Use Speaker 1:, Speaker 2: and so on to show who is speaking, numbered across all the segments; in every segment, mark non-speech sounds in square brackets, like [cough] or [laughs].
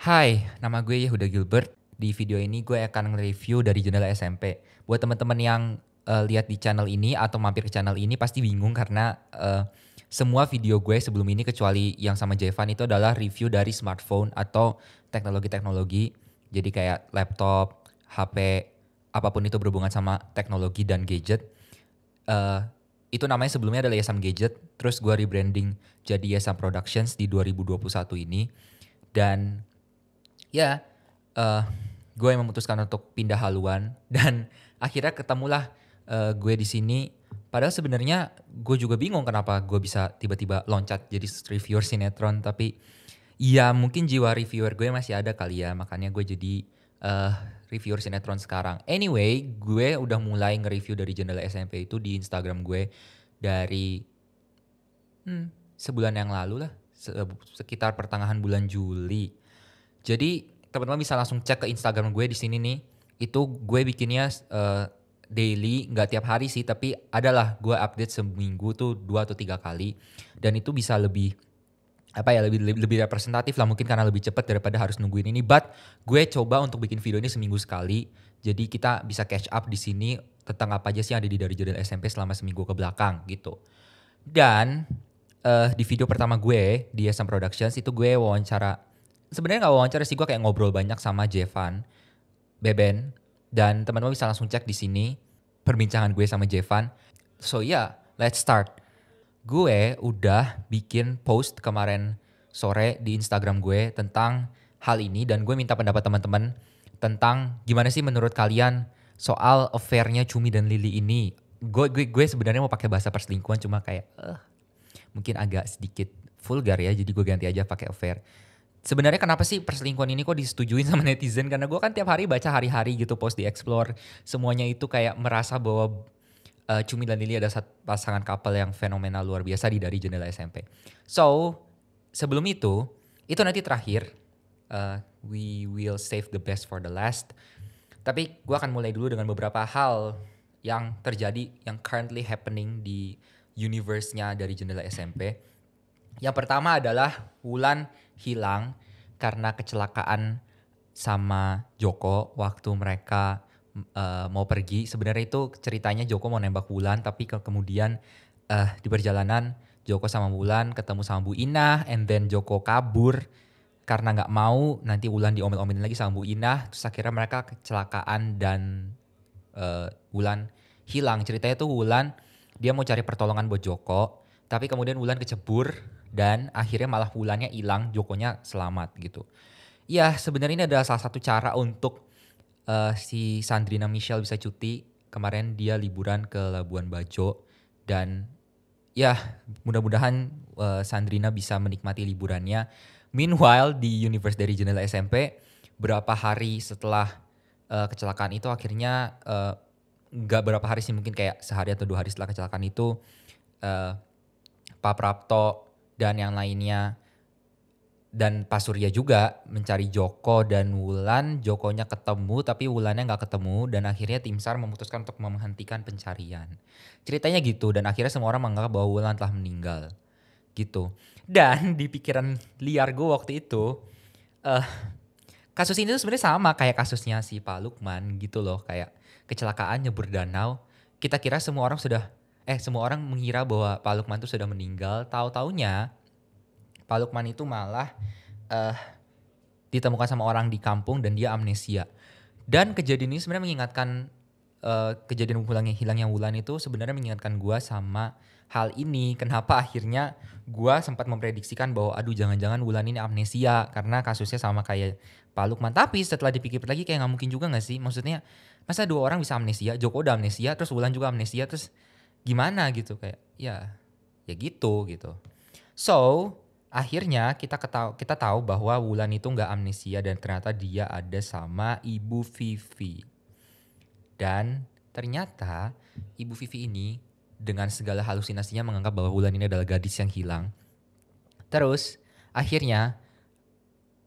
Speaker 1: Hai, nama gue Yehuda Gilbert. Di video ini gue akan nge-review dari jendela SMP. Buat teman-teman yang uh, lihat di channel ini atau mampir ke channel ini pasti bingung karena uh, semua video gue sebelum ini kecuali yang sama Jevan itu adalah review dari smartphone atau teknologi-teknologi. Jadi kayak laptop, HP, apapun itu berhubungan sama teknologi dan gadget. Uh, itu namanya sebelumnya adalah Yesam Gadget, terus gue rebranding jadi Yesam Productions di 2021 ini. Dan ya uh, eh, gue yang memutuskan untuk pindah haluan [laughs] dan akhirnya ketemulah uh, gue di sini padahal sebenarnya gue juga bingung kenapa gue bisa tiba-tiba loncat jadi reviewer sinetron tapi ya mungkin jiwa reviewer gue masih ada kali ya makanya gue jadi uh, reviewer sinetron sekarang anyway gue udah mulai nge-review dari jendela SMP itu di Instagram gue dari hmm, sebulan yang lalu lah sekitar pertengahan bulan Juli jadi teman-teman bisa langsung cek ke Instagram gue di sini nih. Itu gue bikinnya uh, daily, nggak tiap hari sih, tapi adalah gue update seminggu tuh dua atau tiga kali. Dan itu bisa lebih apa ya lebih, lebih lebih representatif lah mungkin karena lebih cepat daripada harus nungguin ini. But gue coba untuk bikin video ini seminggu sekali. Jadi kita bisa catch up di sini tentang apa aja sih yang ada di dari jurnal SMP selama seminggu ke belakang gitu. Dan uh, di video pertama gue di Asam Productions itu gue wawancara sebenarnya nggak wawancara sih gue kayak ngobrol banyak sama Jevan, Beben, dan teman-teman bisa langsung cek di sini perbincangan gue sama Jevan. So ya, yeah, let's start. Gue udah bikin post kemarin sore di Instagram gue tentang hal ini dan gue minta pendapat teman-teman tentang gimana sih menurut kalian soal affairnya Cumi dan Lili ini. Gue gue gue sebenarnya mau pakai bahasa perselingkuhan cuma kayak uh, mungkin agak sedikit vulgar ya jadi gue ganti aja pakai affair sebenarnya kenapa sih perselingkuhan ini kok disetujuin sama netizen? Karena gue kan tiap hari baca hari-hari gitu post di Explore, semuanya itu kayak merasa bahwa uh, Cumi dan Lili ada pasangan couple yang fenomenal luar biasa di dari jendela SMP. So sebelum itu, itu nanti terakhir. Uh, we will save the best for the last. Tapi gue akan mulai dulu dengan beberapa hal yang terjadi yang currently happening di universe-nya dari jendela SMP. Yang pertama adalah Wulan hilang karena kecelakaan sama Joko waktu mereka uh, mau pergi. Sebenarnya itu ceritanya Joko mau nembak Wulan tapi ke kemudian uh, di perjalanan Joko sama Wulan ketemu sama Bu Inah and then Joko kabur karena nggak mau nanti Wulan diomel-omelin lagi sama Bu Inah terus akhirnya mereka kecelakaan dan uh, Wulan hilang ceritanya tuh Wulan dia mau cari pertolongan buat Joko tapi kemudian Wulan kecebur dan akhirnya malah Wulannya hilang, Jokonya selamat gitu. Ya sebenarnya ini adalah salah satu cara untuk uh, si Sandrina Michelle bisa cuti. Kemarin dia liburan ke Labuan Bajo dan ya mudah-mudahan uh, Sandrina bisa menikmati liburannya. Meanwhile di Universe dari Jendela SMP berapa hari setelah uh, kecelakaan itu akhirnya nggak gak berapa hari sih mungkin kayak sehari atau dua hari setelah kecelakaan itu uh, Pak Prapto dan yang lainnya dan Pak Surya juga mencari Joko dan Wulan. Jokonya ketemu tapi Wulannya nggak ketemu dan akhirnya tim SAR memutuskan untuk menghentikan pencarian. Ceritanya gitu dan akhirnya semua orang menganggap bahwa Wulan telah meninggal. Gitu. Dan di pikiran liar gue waktu itu uh, kasus ini tuh sebenarnya sama kayak kasusnya si Pak Lukman gitu loh kayak kecelakaannya danau Kita kira semua orang sudah eh semua orang mengira bahwa Pak Lukman itu sudah meninggal. Tahu-taunya Pak Lukman itu malah uh, ditemukan sama orang di kampung dan dia amnesia. Dan kejadian ini sebenarnya mengingatkan uh, kejadian pulangnya hilangnya Wulan itu sebenarnya mengingatkan gua sama hal ini kenapa akhirnya gua sempat memprediksikan bahwa aduh jangan-jangan Wulan ini amnesia karena kasusnya sama kayak Pak Lukman tapi setelah dipikir lagi kayak nggak mungkin juga nggak sih maksudnya masa dua orang bisa amnesia Joko udah amnesia terus Wulan juga amnesia terus gimana gitu kayak ya ya gitu gitu. So akhirnya kita ketau, kita tahu bahwa Wulan itu nggak amnesia dan ternyata dia ada sama Ibu Vivi. Dan ternyata Ibu Vivi ini dengan segala halusinasinya menganggap bahwa Wulan ini adalah gadis yang hilang. Terus akhirnya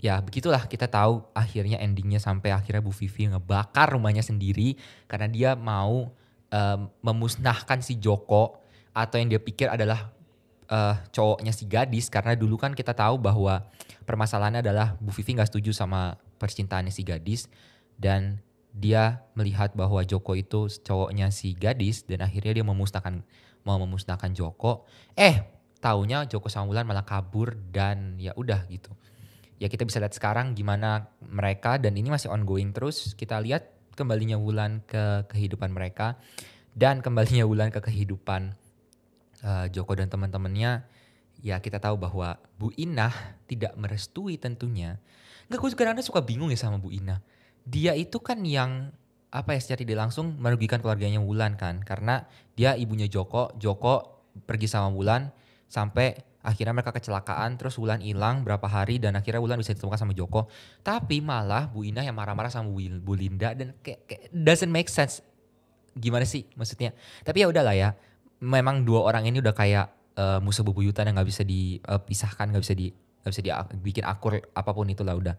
Speaker 1: ya begitulah kita tahu akhirnya endingnya sampai akhirnya Bu Vivi ngebakar rumahnya sendiri karena dia mau um, memusnahkan si Joko atau yang dia pikir adalah uh, cowoknya si gadis karena dulu kan kita tahu bahwa permasalahannya adalah Bu Vivi nggak setuju sama percintaannya si gadis dan dia melihat bahwa Joko itu cowoknya si gadis dan akhirnya dia memusnahkan mau memusnahkan Joko eh taunya Joko sama Wulan malah kabur dan ya udah gitu ya kita bisa lihat sekarang gimana mereka dan ini masih ongoing terus kita lihat kembalinya Wulan ke kehidupan mereka dan kembalinya Wulan ke kehidupan uh, Joko dan teman-temannya ya kita tahu bahwa Bu Inah tidak merestui tentunya. nggak gue karena suka bingung ya sama Bu Inah. Dia itu kan yang apa ya secara tidak langsung merugikan keluarganya Wulan kan karena dia ibunya Joko, Joko pergi sama Wulan sampai akhirnya mereka kecelakaan terus Wulan hilang berapa hari dan akhirnya Wulan bisa ditemukan sama Joko tapi malah Bu Ina yang marah-marah sama Bu Linda dan kayak, kayak doesn't make sense gimana sih maksudnya tapi ya udahlah ya memang dua orang ini udah kayak uh, musuh bebuyutan yang nggak bisa dipisahkan eh, nggak bisa di nggak bisa dibikin akur apapun itu lah udah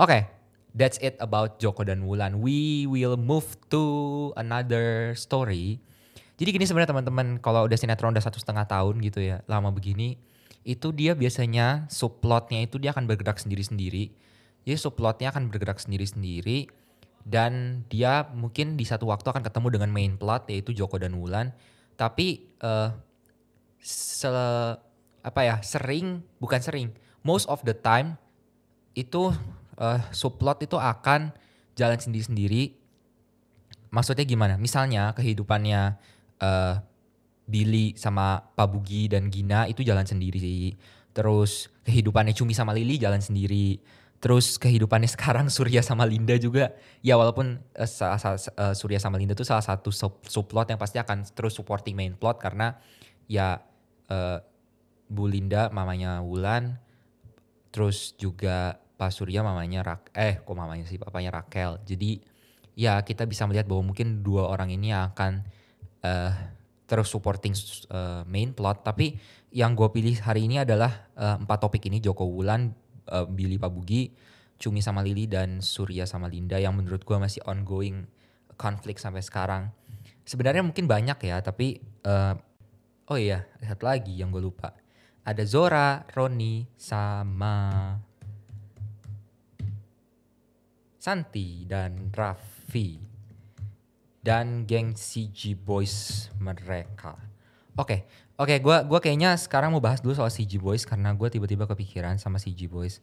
Speaker 1: oke okay, that's it about Joko dan Wulan we will move to another story jadi gini sebenarnya teman-teman kalau udah sinetron udah satu setengah tahun gitu ya lama begini itu dia biasanya subplotnya itu dia akan bergerak sendiri-sendiri. Jadi subplotnya akan bergerak sendiri-sendiri dan dia mungkin di satu waktu akan ketemu dengan main plot yaitu Joko dan Wulan. Tapi uh, se apa ya sering bukan sering most of the time itu uh, subplot itu akan jalan sendiri-sendiri. Maksudnya gimana? Misalnya kehidupannya uh, Billy sama Pak Bugi dan Gina itu jalan sendiri sih. Terus kehidupannya Cumi sama Lili jalan sendiri. Terus kehidupannya [laughs] sekarang Surya sama Linda juga. Ya walaupun uh, sa sa uh, Surya sama Linda itu salah satu sub subplot yang pasti akan terus supporting main plot karena ya uh, Bu Linda mamanya Wulan terus juga Pak Surya mamanya Ra eh kok mamanya sih papanya Rakel. Jadi ya kita bisa melihat bahwa mungkin dua orang ini akan uh, terus supporting uh, main plot tapi yang gue pilih hari ini adalah uh, empat topik ini Joko Wulan, uh, Billy Pabugi, Cumi sama Lili dan Surya sama Linda yang menurut gue masih ongoing konflik sampai sekarang. Sebenarnya mungkin banyak ya tapi uh, oh iya lihat lagi yang gue lupa ada Zora, Roni sama Santi dan Raffi dan geng CG Boys mereka. Oke, okay. oke, okay, gue gua kayaknya sekarang mau bahas dulu soal CG Boys karena gue tiba-tiba kepikiran sama CG Boys.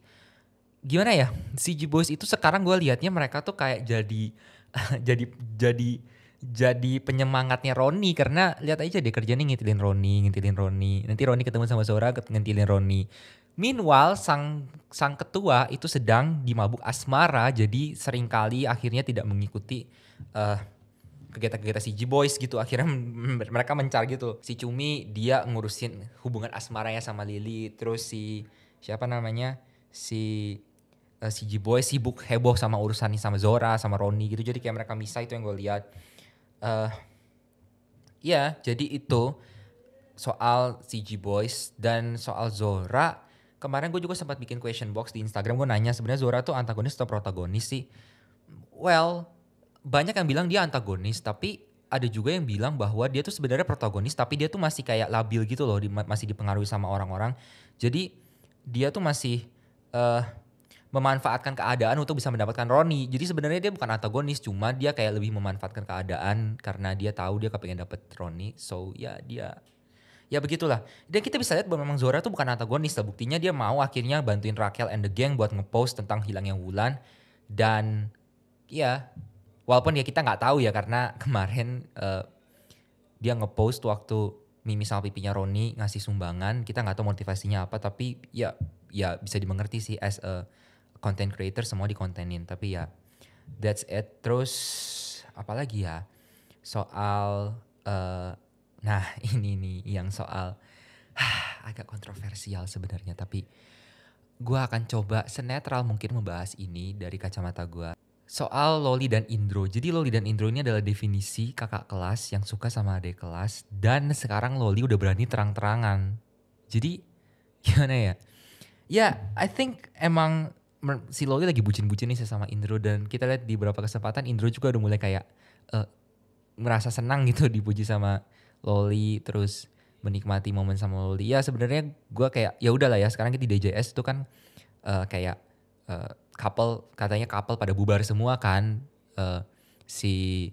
Speaker 1: Gimana ya? CG Boys itu sekarang gue liatnya mereka tuh kayak jadi [laughs] jadi jadi jadi penyemangatnya Roni karena lihat aja deh kerjanya ngintilin Roni, ngintilin Roni. Nanti Roni ketemu sama Zora ngintilin Roni. Meanwhile sang sang ketua itu sedang dimabuk asmara jadi seringkali akhirnya tidak mengikuti uh, kegiatan-kegiatan si G-Boys gitu akhirnya [laughs] mereka mencar gitu si Cumi dia ngurusin hubungan asmaranya sama Lili terus si siapa namanya si uh, si G-Boys sibuk heboh sama urusannya sama Zora sama Roni gitu jadi kayak mereka misah itu yang gue lihat uh, ya jadi itu soal si G-Boys dan soal Zora kemarin gue juga sempat bikin question box di Instagram gue nanya sebenarnya Zora tuh antagonis atau protagonis sih well banyak yang bilang dia antagonis tapi ada juga yang bilang bahwa dia tuh sebenarnya protagonis tapi dia tuh masih kayak labil gitu loh di, masih dipengaruhi sama orang-orang jadi dia tuh masih uh, memanfaatkan keadaan untuk bisa mendapatkan Roni jadi sebenarnya dia bukan antagonis cuma dia kayak lebih memanfaatkan keadaan karena dia tahu dia kepengen dapet Roni so ya dia ya begitulah dan kita bisa lihat bahwa memang Zora tuh bukan antagonis lah buktinya dia mau akhirnya bantuin Raquel and the gang buat ngepost tentang hilangnya Wulan dan ya Walaupun ya kita nggak tahu ya karena [laughs] kemarin uh, dia ngepost waktu Mimi sama pipinya Roni ngasih sumbangan, kita nggak tahu motivasinya apa tapi ya ya bisa dimengerti sih as a content creator semua dikontenin tapi ya that's it. Terus apalagi ya soal uh, nah [laughs] ini nih yang soal ah, [sighs] agak kontroversial sebenarnya tapi gue akan coba senetral mungkin membahas ini dari kacamata gue soal Loli dan Indro. Jadi Loli dan Indro ini adalah definisi kakak kelas yang suka sama adik kelas dan sekarang Loli udah berani terang-terangan. Jadi [laughs] gimana ya? Ya, I think emang si Loli lagi bucin-bucin nih sama Indro dan kita lihat di beberapa kesempatan Indro juga udah mulai kayak uh, eh, merasa senang gitu [laughs] dipuji sama Loli terus menikmati momen sama Loli. Ya sebenarnya gue kayak ya udahlah ya sekarang kita di DJS itu kan uh, kayak uh, couple katanya couple pada bubar semua kan uh, si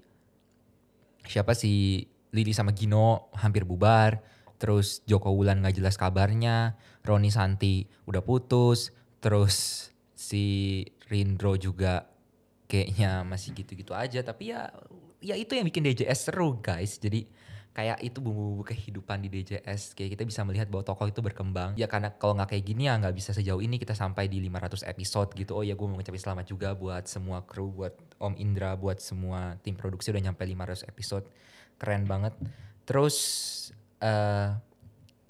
Speaker 1: siapa si Lili sama Gino hampir bubar terus Joko Wulan nggak jelas kabarnya Roni Santi udah putus terus si Rindro juga kayaknya masih gitu-gitu aja tapi ya ya itu yang bikin DJS seru guys jadi kayak itu bumbu-bumbu kehidupan di DJS kayak kita bisa melihat bahwa tokoh itu berkembang ya karena kalau nggak kayak gini ya nggak bisa sejauh ini kita sampai di 500 episode gitu oh ya gue mau ngucapin selamat juga buat semua kru buat Om Indra buat semua tim produksi udah nyampe 500 episode keren banget terus uh,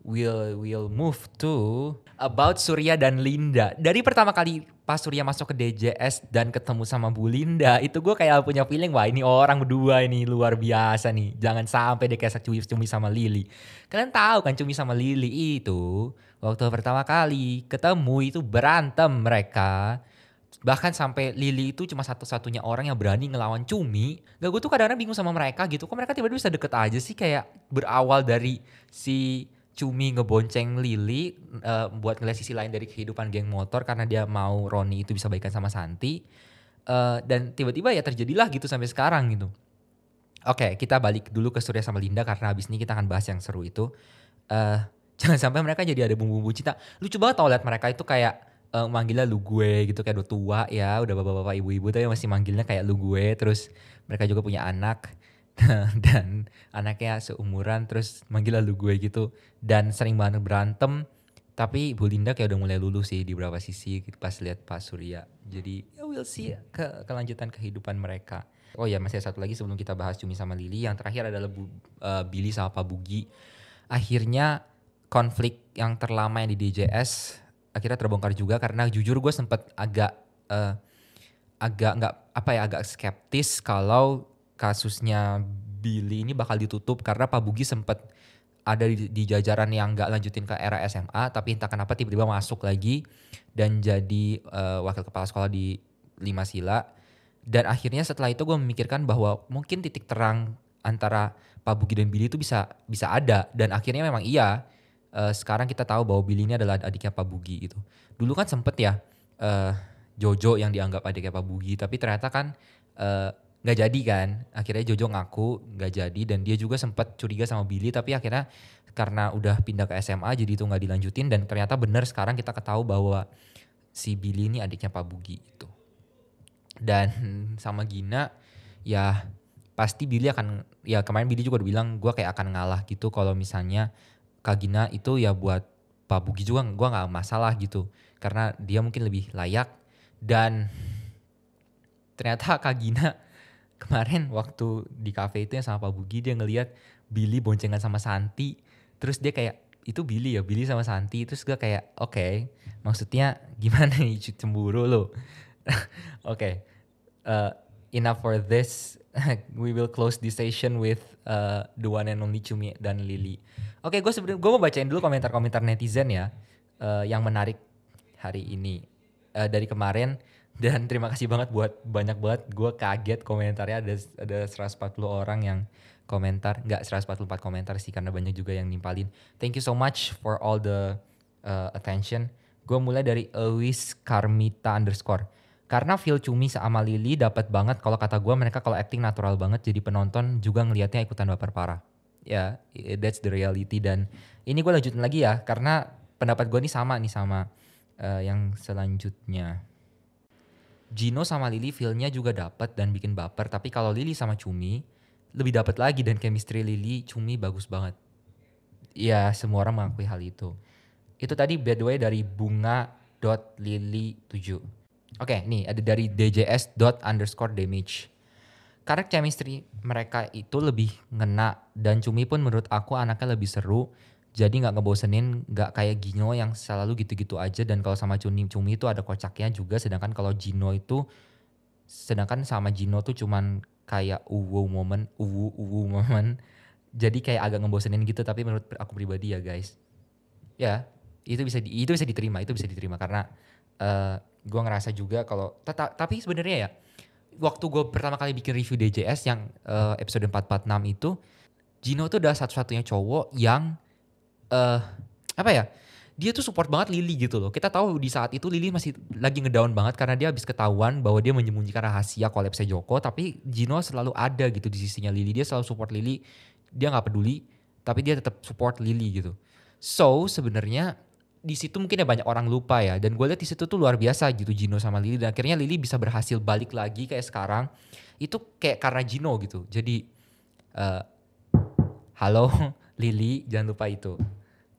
Speaker 1: will will move to about Surya dan Linda. Dari pertama kali pas Surya masuk ke DJS dan ketemu sama Bu Linda, itu gue kayak punya feeling wah ini orang berdua ini luar biasa nih. Jangan sampai dia kayak cumi cumi sama Lili. Kalian tahu kan cumi sama Lili itu waktu pertama kali ketemu itu berantem mereka. Bahkan sampai Lili itu cuma satu-satunya orang yang berani ngelawan Cumi. Gak gue tuh kadang-kadang bingung sama mereka gitu. Kok mereka tiba-tiba bisa deket aja sih kayak berawal dari si Cumi ngebonceng Lily uh, eh, buat ngeliat sisi lain dari kehidupan geng motor karena dia mau Roni itu bisa baikan sama Santi. Uh, dan tiba-tiba ya terjadilah gitu sampai sekarang gitu. Oke, okay, kita balik dulu ke Surya sama Linda karena habis ini kita akan bahas yang seru itu. Uh, [laughs] jangan sampai mereka jadi ada bumbu-bumbu cinta. Lucu banget tau liat mereka itu kayak uh, manggilnya lu gue gitu kayak udah tua ya, udah bapak-bapak ibu-ibu tapi masih manggilnya kayak lu gue. Terus mereka juga punya anak. [laughs] dan anaknya seumuran terus manggil lalu gue gitu dan sering banget berantem tapi Bu Linda kayak udah mulai lulus sih di beberapa sisi gitu, pas lihat Pak Surya jadi ya we'll see yeah. ke kelanjutan kehidupan mereka oh ya masih satu lagi sebelum kita bahas Cumi sama Lili yang terakhir adalah Bu, uh, Billy sama Pak Bugi akhirnya konflik yang terlama yang di DJS akhirnya terbongkar juga karena jujur gue sempet agak uh, agak nggak apa ya agak skeptis kalau kasusnya Billy ini bakal ditutup karena Pak Bugi sempat ada di, di jajaran yang nggak lanjutin ke era SMA tapi entah kenapa tiba-tiba masuk lagi dan jadi uh, wakil kepala sekolah di Lima Sila dan akhirnya setelah itu gue memikirkan bahwa mungkin titik terang antara Pak Bugi dan Billy itu bisa bisa ada dan akhirnya memang iya uh, sekarang kita tahu bahwa Billy ini adalah adiknya Pak Bugi gitu dulu kan sempet ya uh, Jojo yang dianggap adiknya Pak Bugi tapi ternyata kan uh, nggak jadi kan akhirnya Jojo ngaku nggak jadi dan dia juga sempat curiga sama Billy tapi akhirnya karena udah pindah ke SMA jadi itu nggak dilanjutin dan ternyata benar sekarang kita ketahui bahwa si Billy ini adiknya Pak Bugi itu dan sama Gina ya pasti Billy akan ya kemarin Billy juga udah bilang gue kayak akan ngalah gitu kalau misalnya Kak Gina itu ya buat Pak Bugi juga gue nggak masalah gitu karena dia mungkin lebih layak dan ternyata Kak Gina kemarin waktu di cafe itu yang sama Pak Bugi dia ngelihat Billy boncengan sama Santi terus dia kayak itu Billy ya Billy sama Santi terus gue kayak oke okay, maksudnya gimana nih cemburu lo [laughs] oke okay, uh, eh, enough for this [laughs] we will close this session with uh, the one and only Cumi dan Lily oke okay, gue sebenernya gue mau bacain dulu komentar-komentar netizen ya uh, yang menarik hari ini uh, dari kemarin dan terima kasih banget buat banyak banget gue kaget komentarnya ada ada 140 orang yang komentar nggak 144 komentar sih karena banyak juga yang nimpalin thank you so much for all the uh, attention gue mulai dari Elwis Karmita underscore karena feel Cumi sama Lily dapat banget kalau kata gue mereka kalau acting natural banget jadi penonton juga ngelihatnya ikutan baper parah ya yeah, that's the reality dan ini gue lanjutin lagi ya karena pendapat gue ini sama nih sama uh, yang selanjutnya Gino sama Lily feelnya juga dapat dan bikin baper tapi kalau Lily sama Cumi lebih dapat lagi dan chemistry Lily Cumi bagus banget ya semua orang mengakui hal itu itu tadi by the way dari bunga dot lily 7 oke okay, nih ada dari djs dot underscore damage karena chemistry mereka itu lebih ngena dan Cumi pun menurut aku anaknya lebih seru jadi nggak ngebosenin nggak kayak Gino yang selalu gitu-gitu aja dan kalau sama Cumi Cumi itu ada kocaknya juga sedangkan kalau Gino itu sedangkan sama Gino tuh cuman kayak uwu moment uwu uwu moment jadi kayak agak ngebosenin gitu tapi menurut aku pribadi ya guys ya itu bisa di, itu bisa diterima itu bisa diterima karena uh, eh, gue ngerasa juga kalau tapi sebenarnya ya waktu gue pertama kali bikin review DJS yang uh, episode 446 itu Gino tuh udah satu-satunya cowok yang uh, apa ya? Dia tuh support banget Lily gitu loh. Kita tahu di saat itu Lily masih lagi ngedown banget karena dia habis ketahuan bahwa dia menyembunyikan rahasia kolapsnya Joko, tapi Gino selalu ada gitu di sisinya Lily. Dia selalu support Lily. Dia nggak peduli, tapi dia tetap support Lily gitu. So sebenarnya di situ mungkin ya banyak orang lupa ya dan gue lihat di situ tuh luar biasa gitu Gino sama Lily dan akhirnya Lily bisa berhasil balik lagi kayak sekarang itu kayak karena Gino gitu jadi uh, halo [laughs] Lily jangan lupa itu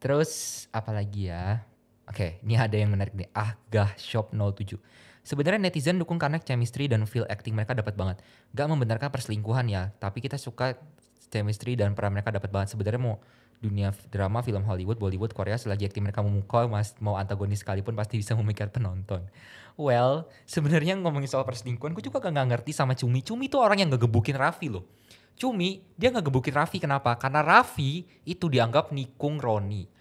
Speaker 1: Terus apalagi ya? Oke, okay, ini ada yang menarik nih. Ah, gah Shop 07. Sebenarnya netizen dukung karena chemistry dan feel acting mereka dapat banget. Gak membenarkan perselingkuhan ya, tapi kita suka chemistry dan peran mereka dapat banget. Sebenarnya mau dunia drama, film Hollywood, Bollywood, Korea selagi acting mereka memukau, mas, mau antagonis sekalipun pasti bisa memikat penonton. Well, sebenarnya ngomongin soal perselingkuhan, gue juga gak, gak ngerti sama Cumi. Cumi tuh orang yang gak gebukin Raffi loh. Cumi, dia gak gebukin Raffi kenapa? Karena Raffi itu dianggap nikung Roni.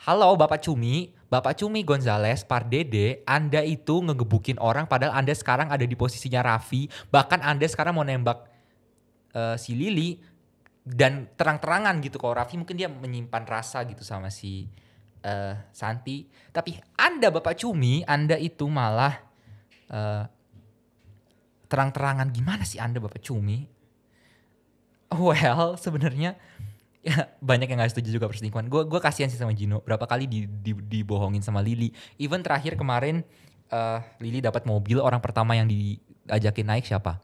Speaker 1: Halo Bapak Cumi, Bapak Cumi Gonzales, Pardede, Anda itu ngegebukin orang padahal Anda sekarang ada di posisinya Raffi, bahkan Anda sekarang mau nembak uh, si Lili dan terang-terangan gitu kalau Raffi mungkin dia menyimpan rasa gitu sama si uh, Santi, tapi Anda Bapak Cumi, Anda itu malah uh, terang-terangan gimana sih Anda Bapak Cumi? Well, sebenarnya ya, banyak yang nggak setuju juga perselingkuhan. Gue gue kasihan sih sama Gino. Berapa kali di, di, dibohongin sama Lili. Even terakhir kemarin uh, Lili dapat mobil orang pertama yang diajakin naik siapa?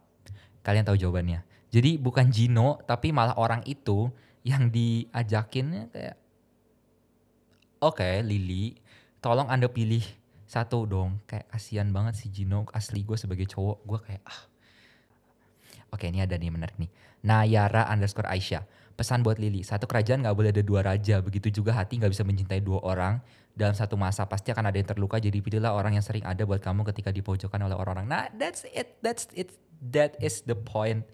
Speaker 1: Kalian tahu jawabannya. Jadi bukan Gino tapi malah orang itu yang diajakin kayak Oke, okay, Lili, tolong Anda pilih satu dong. Kayak kasihan banget si Gino asli gue sebagai cowok. Gue kayak ah. Oke, okay, ini ada nih menarik nih. Nayara underscore Aisyah Pesan buat Lili, satu kerajaan gak boleh ada dua raja, begitu juga hati gak bisa mencintai dua orang. Dalam satu masa pasti akan ada yang terluka, jadi pilihlah orang yang sering ada buat kamu ketika dipojokkan oleh orang-orang. Nah, that's it, that's it, that is the point.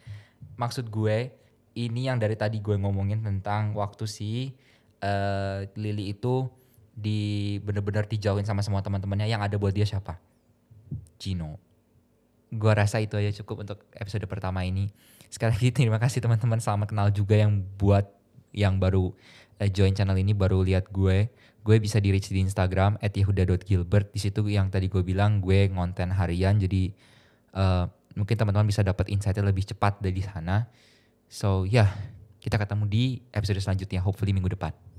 Speaker 1: Maksud gue, ini yang dari tadi gue ngomongin tentang waktu si uh, Lili itu di bener-bener dijauhin sama semua teman-temannya yang ada buat dia siapa? Gino gua rasa itu aja cukup untuk episode pertama ini. Sekali lagi terima kasih teman-teman selamat kenal juga yang buat yang baru eh, join channel ini baru lihat gue. Gue bisa di reach di Instagram @yehuda.gilbert. Di situ yang tadi gue bilang gue ngonten harian jadi uh, mungkin teman-teman bisa dapat insight lebih cepat dari sana. So ya, yeah, kita ketemu di episode selanjutnya hopefully minggu depan.